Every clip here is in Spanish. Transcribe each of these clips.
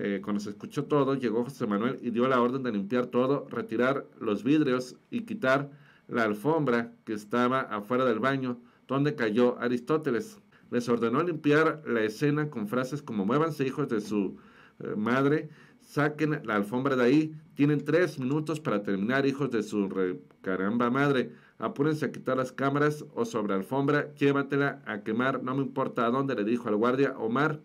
Eh, cuando se escuchó todo, llegó José Manuel y dio la orden de limpiar todo, retirar los vidrios y quitar la alfombra que estaba afuera del baño, donde cayó Aristóteles. Les ordenó limpiar la escena con frases como muévanse hijos de su eh, madre, saquen la alfombra de ahí, tienen tres minutos para terminar hijos de su caramba madre, apúrense a quitar las cámaras o sobre alfombra, llévatela a quemar, no me importa a dónde, le dijo al guardia Omar.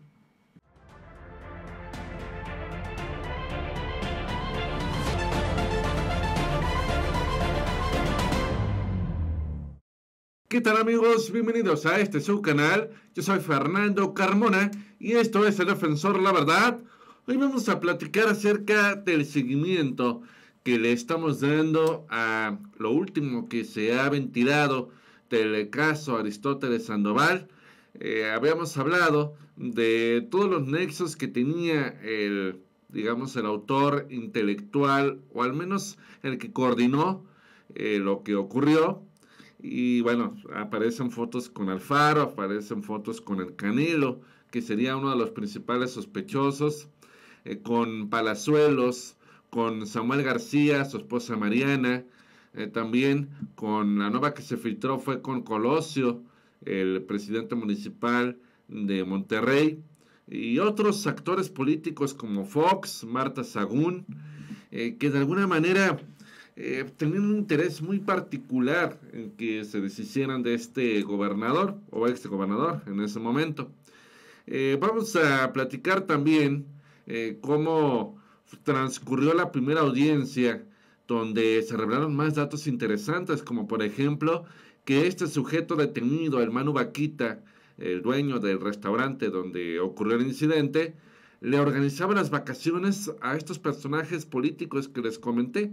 ¿Qué tal amigos? Bienvenidos a este su canal. Yo soy Fernando Carmona y esto es El Defensor La Verdad. Hoy vamos a platicar acerca del seguimiento que le estamos dando a lo último que se ha ventilado del caso Aristóteles Sandoval. Eh, habíamos hablado de todos los nexos que tenía el, digamos, el autor intelectual o al menos el que coordinó eh, lo que ocurrió y bueno, aparecen fotos con Alfaro, aparecen fotos con el Canelo, que sería uno de los principales sospechosos, eh, con Palazuelos, con Samuel García, su esposa Mariana, eh, también con la nueva que se filtró fue con Colosio, el presidente municipal de Monterrey, y otros actores políticos como Fox, Marta Sagún, eh, que de alguna manera eh, tenían un interés muy particular en que se deshicieran de este gobernador o ex este gobernador en ese momento. Eh, vamos a platicar también eh, cómo transcurrió la primera audiencia donde se revelaron más datos interesantes, como por ejemplo que este sujeto detenido, el Manu Vaquita, el dueño del restaurante donde ocurrió el incidente, le organizaba las vacaciones a estos personajes políticos que les comenté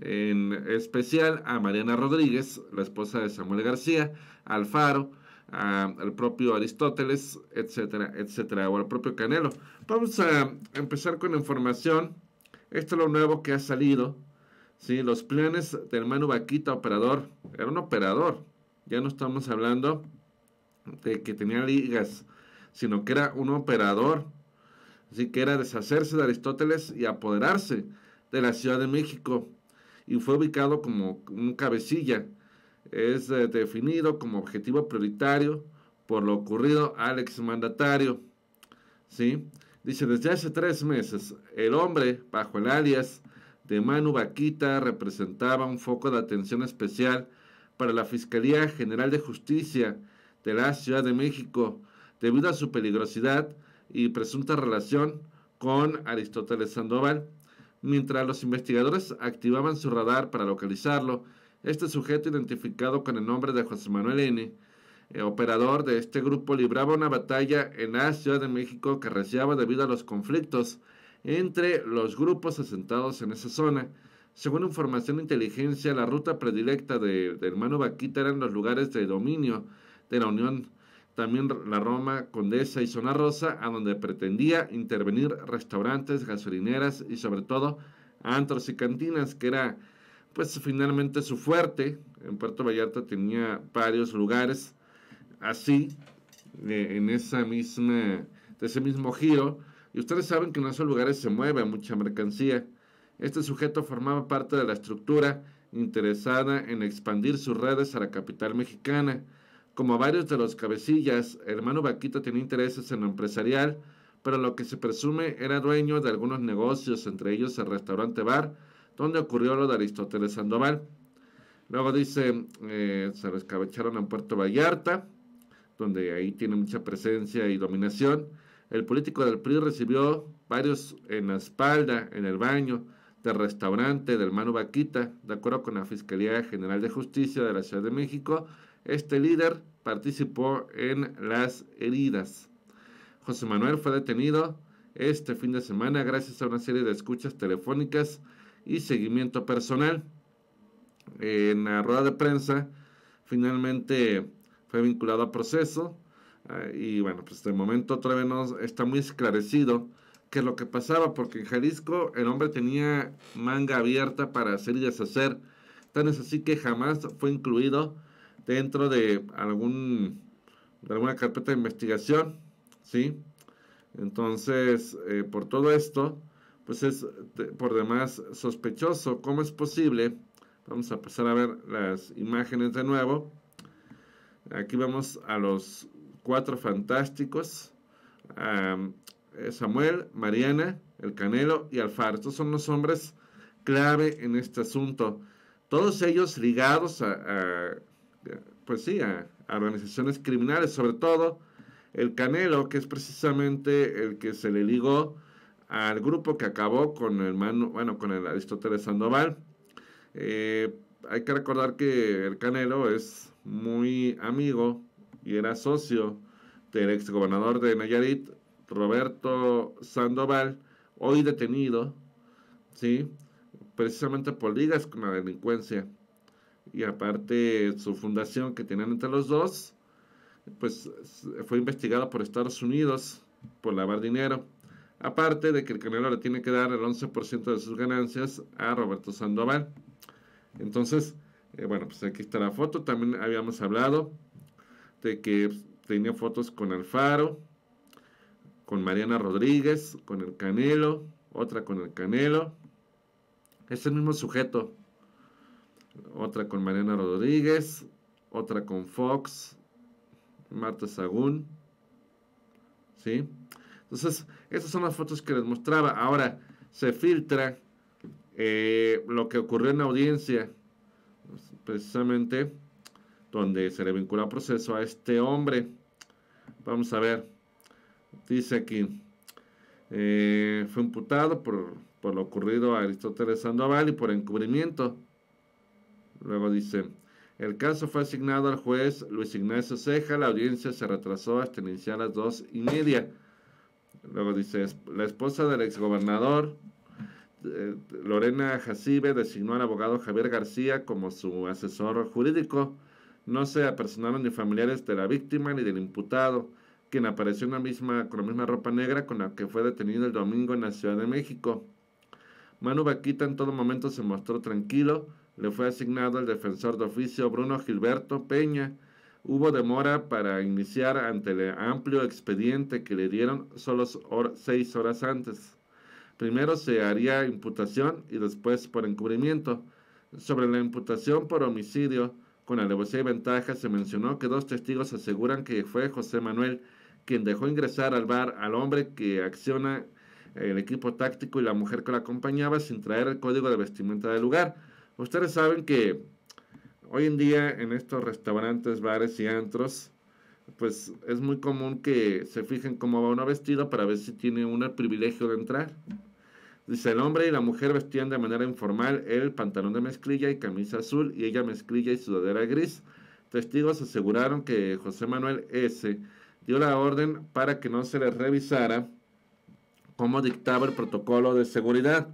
en especial a Mariana Rodríguez, la esposa de Samuel García, Alfaro, a, al propio Aristóteles, etcétera, etcétera, o al propio Canelo. Vamos a empezar con la información. Esto es lo nuevo que ha salido. ¿sí? Los planes del hermano Vaquita, operador. Era un operador. Ya no estamos hablando de que tenía ligas, sino que era un operador. Así que era deshacerse de Aristóteles y apoderarse de la Ciudad de México y fue ubicado como un cabecilla. Es eh, definido como objetivo prioritario por lo ocurrido al exmandatario. ¿Sí? Dice, desde hace tres meses, el hombre, bajo el alias de Manu Vaquita, representaba un foco de atención especial para la Fiscalía General de Justicia de la Ciudad de México, debido a su peligrosidad y presunta relación con Aristóteles Sandoval, Mientras los investigadores activaban su radar para localizarlo, este sujeto identificado con el nombre de José Manuel N., eh, operador de este grupo, libraba una batalla en la Ciudad de México que reciaba debido a los conflictos entre los grupos asentados en esa zona. Según información de inteligencia, la ruta predilecta de, de hermano Vaquita eran los lugares de dominio de la Unión también la Roma Condesa y Zona Rosa, a donde pretendía intervenir restaurantes, gasolineras y sobre todo antros y cantinas, que era pues finalmente su fuerte. En Puerto Vallarta tenía varios lugares así, eh, en esa misma, de ese mismo giro. Y ustedes saben que en esos lugares se mueve mucha mercancía. Este sujeto formaba parte de la estructura interesada en expandir sus redes a la capital mexicana como varios de los cabecillas, hermano Vaquita tenía intereses en lo empresarial, pero lo que se presume era dueño de algunos negocios, entre ellos el restaurante bar, donde ocurrió lo de Aristóteles Sandoval. Luego dice, eh, se rescabecharon en Puerto Vallarta, donde ahí tiene mucha presencia y dominación. El político del PRI recibió varios en la espalda, en el baño, del restaurante del hermano Vaquita, de acuerdo con la Fiscalía General de Justicia de la Ciudad de México. Este líder participó en las heridas. José Manuel fue detenido este fin de semana gracias a una serie de escuchas telefónicas y seguimiento personal. En la rueda de prensa, finalmente fue vinculado a proceso. Eh, y bueno, pues de momento todavía no está muy esclarecido qué es lo que pasaba, porque en Jalisco el hombre tenía manga abierta para hacer y deshacer. Tan es así que jamás fue incluido dentro de algún alguna carpeta de investigación, ¿sí? Entonces, eh, por todo esto, pues es por demás sospechoso. ¿Cómo es posible? Vamos a pasar a ver las imágenes de nuevo. Aquí vamos a los cuatro fantásticos, eh, Samuel, Mariana, el Canelo y Alfaro. Estos son los hombres clave en este asunto. Todos ellos ligados a pues sí, a, organizaciones criminales, sobre todo el Canelo, que es precisamente el que se le ligó al grupo que acabó con el hermano bueno, con el Aristóteles Sandoval. Eh, hay que recordar que el Canelo es muy amigo y era socio del ex gobernador de Nayarit, Roberto Sandoval, hoy detenido, ¿sí? precisamente por ligas con la delincuencia y aparte su fundación que tenían entre los dos, pues fue investigada por Estados Unidos por lavar dinero. Aparte de que el Canelo le tiene que dar el 11% de sus ganancias a Roberto Sandoval. Entonces, eh, bueno, pues aquí está la foto. También habíamos hablado de que tenía fotos con Alfaro, con Mariana Rodríguez, con el Canelo, otra con el Canelo. Es el mismo sujeto, otra con Mariana Rodríguez, otra con Fox, Marta Sagún. ¿Sí? Entonces, esas son las fotos que les mostraba. Ahora se filtra eh, lo que ocurrió en la audiencia, precisamente donde se le vinculó a proceso a este hombre. Vamos a ver, dice aquí, eh, fue imputado por, por lo ocurrido a Aristóteles Sandoval y por encubrimiento Luego dice, el caso fue asignado al juez Luis Ignacio Ceja, la audiencia se retrasó hasta iniciar las dos y media. Luego dice, la esposa del exgobernador, eh, Lorena Jacibe, designó al abogado Javier García como su asesor jurídico. No se apersonaron ni familiares de la víctima ni del imputado, quien apareció con la misma ropa negra con la que fue detenido el domingo en la Ciudad de México. Manu Vaquita en todo momento se mostró tranquilo, le fue asignado el defensor de oficio Bruno Gilberto Peña. Hubo demora para iniciar ante el amplio expediente que le dieron solo seis horas antes. Primero se haría imputación y después por encubrimiento. Sobre la imputación por homicidio, con alevosía y ventaja, se mencionó que dos testigos aseguran que fue José Manuel quien dejó ingresar al bar al hombre que acciona el equipo táctico y la mujer que lo acompañaba sin traer el código de vestimenta del lugar Ustedes saben que hoy en día en estos restaurantes, bares y antros, pues es muy común que se fijen cómo va uno vestido para ver si tiene un privilegio de entrar. Dice, el hombre y la mujer vestían de manera informal, el pantalón de mezclilla y camisa azul y ella mezclilla y sudadera gris. Testigos aseguraron que José Manuel S. dio la orden para que no se le revisara cómo dictaba el protocolo de seguridad.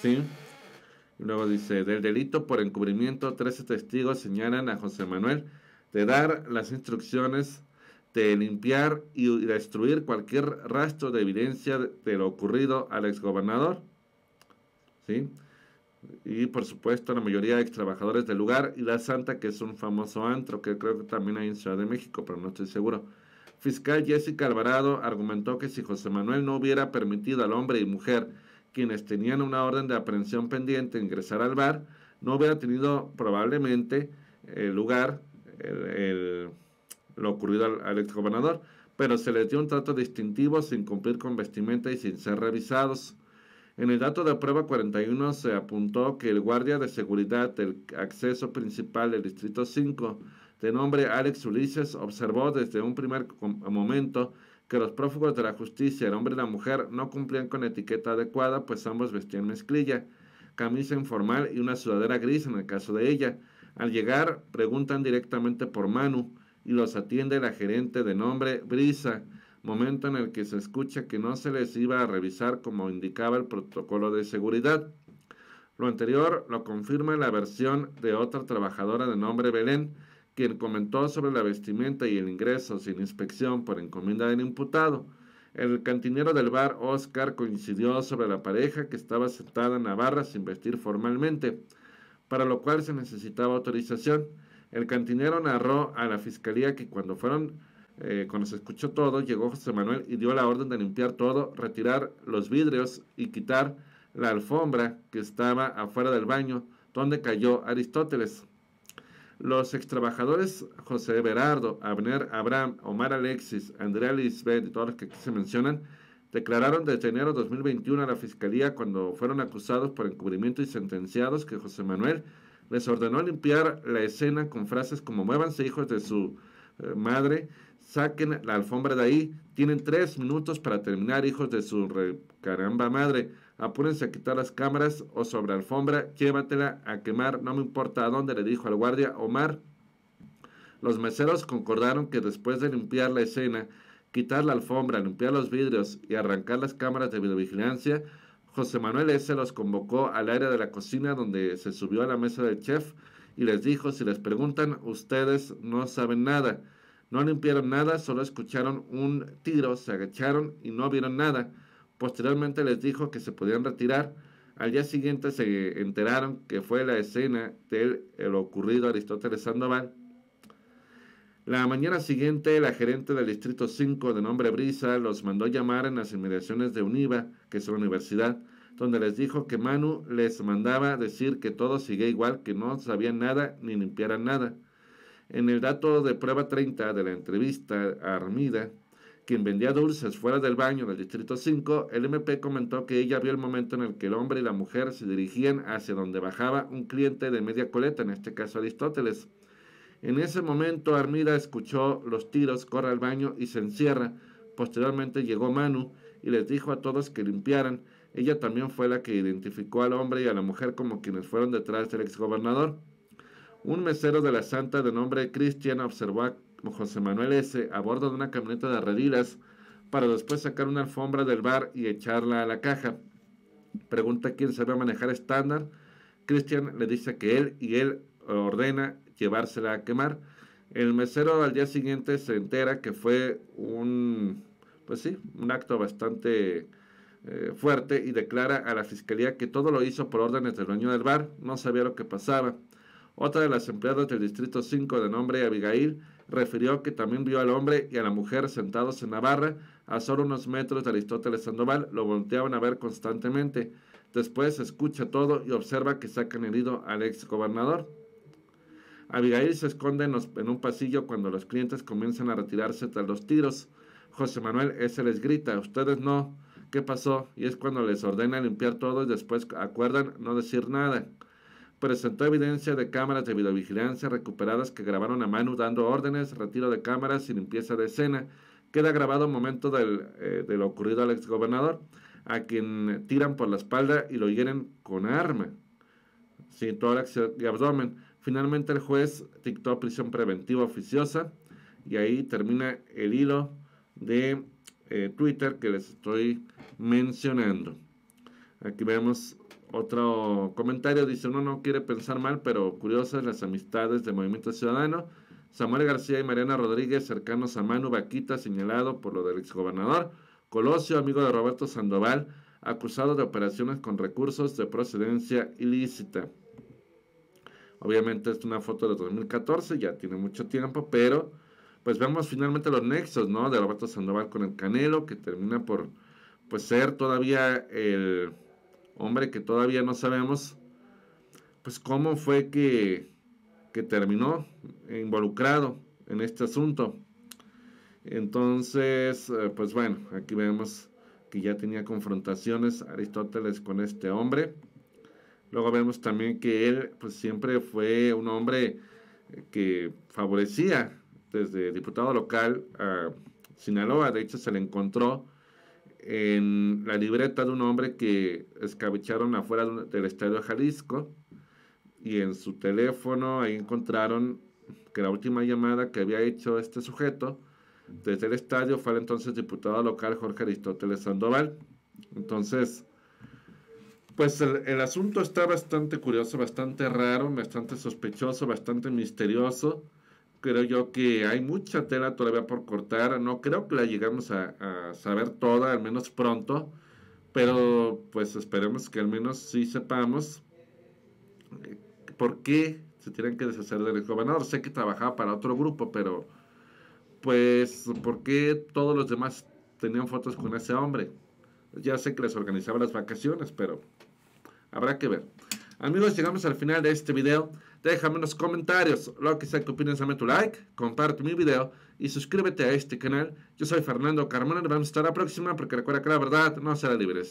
¿Sí? Luego dice, del delito por encubrimiento, 13 testigos señalan a José Manuel de dar las instrucciones de limpiar y destruir cualquier rastro de evidencia de lo ocurrido al exgobernador. ¿Sí? Y por supuesto la mayoría de ex trabajadores del lugar y La Santa, que es un famoso antro que creo que también hay en Ciudad de México, pero no estoy seguro. Fiscal Jessica Alvarado argumentó que si José Manuel no hubiera permitido al hombre y mujer quienes tenían una orden de aprehensión pendiente ingresar al bar, no hubiera tenido probablemente el lugar el, lo ocurrido al, al exgobernador, pero se les dio un trato distintivo sin cumplir con vestimenta y sin ser revisados. En el dato de prueba 41 se apuntó que el guardia de seguridad del acceso principal del Distrito 5, de nombre Alex Ulises, observó desde un primer momento los prófugos de la justicia, el hombre y la mujer, no cumplían con etiqueta adecuada, pues ambos vestían mezclilla, camisa informal y una sudadera gris en el caso de ella. Al llegar, preguntan directamente por Manu y los atiende la gerente de nombre Brisa, momento en el que se escucha que no se les iba a revisar como indicaba el protocolo de seguridad. Lo anterior lo confirma la versión de otra trabajadora de nombre Belén, quien comentó sobre la vestimenta y el ingreso sin inspección por encomienda del imputado. El cantinero del bar Oscar coincidió sobre la pareja que estaba sentada en la barra sin vestir formalmente, para lo cual se necesitaba autorización. El cantinero narró a la fiscalía que cuando fueron, eh, cuando se escuchó todo, llegó José Manuel y dio la orden de limpiar todo, retirar los vidrios y quitar la alfombra que estaba afuera del baño, donde cayó Aristóteles. Los extrabajadores José Berardo, Abner Abraham, Omar Alexis, Andrea Lisbeth y todos los que aquí se mencionan, declararon desde enero de 2021 a la Fiscalía cuando fueron acusados por encubrimiento y sentenciados que José Manuel les ordenó limpiar la escena con frases como muévanse hijos de su eh, madre, saquen la alfombra de ahí, tienen tres minutos para terminar hijos de su caramba madre. Apúrense a quitar las cámaras o sobre alfombra, llévatela a quemar, no me importa a dónde, le dijo al guardia Omar. Los meseros concordaron que después de limpiar la escena, quitar la alfombra, limpiar los vidrios y arrancar las cámaras de videovigilancia, José Manuel S. los convocó al área de la cocina donde se subió a la mesa del chef y les dijo, si les preguntan, ustedes no saben nada. No limpiaron nada, solo escucharon un tiro, se agacharon y no vieron nada. Posteriormente les dijo que se podían retirar. Al día siguiente se enteraron que fue la escena del ocurrido Aristóteles Sandoval. La mañana siguiente, la gerente del Distrito 5 de nombre Brisa los mandó llamar en las inmediaciones de UNIVA, que es la universidad, donde les dijo que Manu les mandaba decir que todo sigue igual, que no sabían nada ni limpiaran nada. En el dato de prueba 30 de la entrevista Armida, quien vendía dulces fuera del baño del Distrito 5, el MP comentó que ella vio el momento en el que el hombre y la mujer se dirigían hacia donde bajaba un cliente de media coleta, en este caso Aristóteles. En ese momento Armida escuchó los tiros, corre al baño y se encierra. Posteriormente llegó Manu y les dijo a todos que limpiaran. Ella también fue la que identificó al hombre y a la mujer como quienes fueron detrás del exgobernador. Un mesero de la Santa de nombre Cristian observó a José Manuel S. a bordo de una camioneta de arredilas... para después sacar una alfombra del bar y echarla a la caja. Pregunta quién sabe manejar estándar. ...Cristian le dice que él y él ordena llevársela a quemar. El mesero al día siguiente se entera que fue un, pues sí, un acto bastante eh, fuerte y declara a la fiscalía que todo lo hizo por órdenes del dueño del bar, no sabía lo que pasaba. Otra de las empleadas del Distrito 5 de nombre Abigail refirió que también vio al hombre y a la mujer sentados en la barra a solo unos metros de Aristóteles Sandoval, lo volteaban a ver constantemente. Después escucha todo y observa que sacan herido al ex gobernador. Abigail se esconde en, un pasillo cuando los clientes comienzan a retirarse tras los tiros. José Manuel ese les grita, ustedes no, ¿qué pasó? Y es cuando les ordena limpiar todo y después acuerdan no decir nada presentó evidencia de cámaras de videovigilancia recuperadas que grabaron a Manu dando órdenes, retiro de cámaras y limpieza de escena. Queda grabado un momento del, eh, de lo ocurrido al exgobernador, a quien tiran por la espalda y lo hieren con arma, sí, tórax y abdomen. Finalmente el juez dictó prisión preventiva oficiosa y ahí termina el hilo de eh, Twitter que les estoy mencionando. Aquí vemos otro comentario dice, uno no quiere pensar mal, pero curiosas las amistades de Movimiento Ciudadano. Samuel García y Mariana Rodríguez, cercanos a Manu Vaquita, señalado por lo del exgobernador. Colosio, amigo de Roberto Sandoval, acusado de operaciones con recursos de procedencia ilícita. Obviamente es una foto de 2014, ya tiene mucho tiempo, pero pues vemos finalmente los nexos, ¿no? De Roberto Sandoval con el Canelo, que termina por pues ser todavía el hombre que todavía no sabemos, pues cómo fue que, terminó involucrado en este asunto. Entonces, eh, pues bueno, aquí vemos que ya tenía confrontaciones Aristóteles con este hombre. Luego vemos también que él pues siempre fue un hombre que favorecía desde diputado local a Sinaloa. De hecho, se le encontró en la libreta de un hombre que escabecharon afuera del estadio Jalisco y en su teléfono ahí encontraron que la última llamada que había hecho este sujeto desde el estadio fue el entonces diputado local Jorge Aristóteles Sandoval. Entonces, pues el asunto está bastante curioso, bastante raro, bastante sospechoso, bastante misterioso creo yo que hay mucha tela todavía por cortar. No creo que la lleguemos a, a, saber toda, al menos pronto. Pero pues esperemos que al menos sí sepamos eh, por qué se tienen que deshacer del gobernador. Sé que trabajaba para otro grupo, pero pues por qué todos los demás tenían fotos con ese hombre. Ya sé que les organizaba las vacaciones, pero habrá que ver. Amigos, llegamos al final de este video. Déjame en los comentarios lo que sea que opinas. dame tu like, comparte mi video y suscríbete a este canal. Yo soy Fernando Carmona, nos vemos hasta la próxima porque recuerda que la verdad no será libre.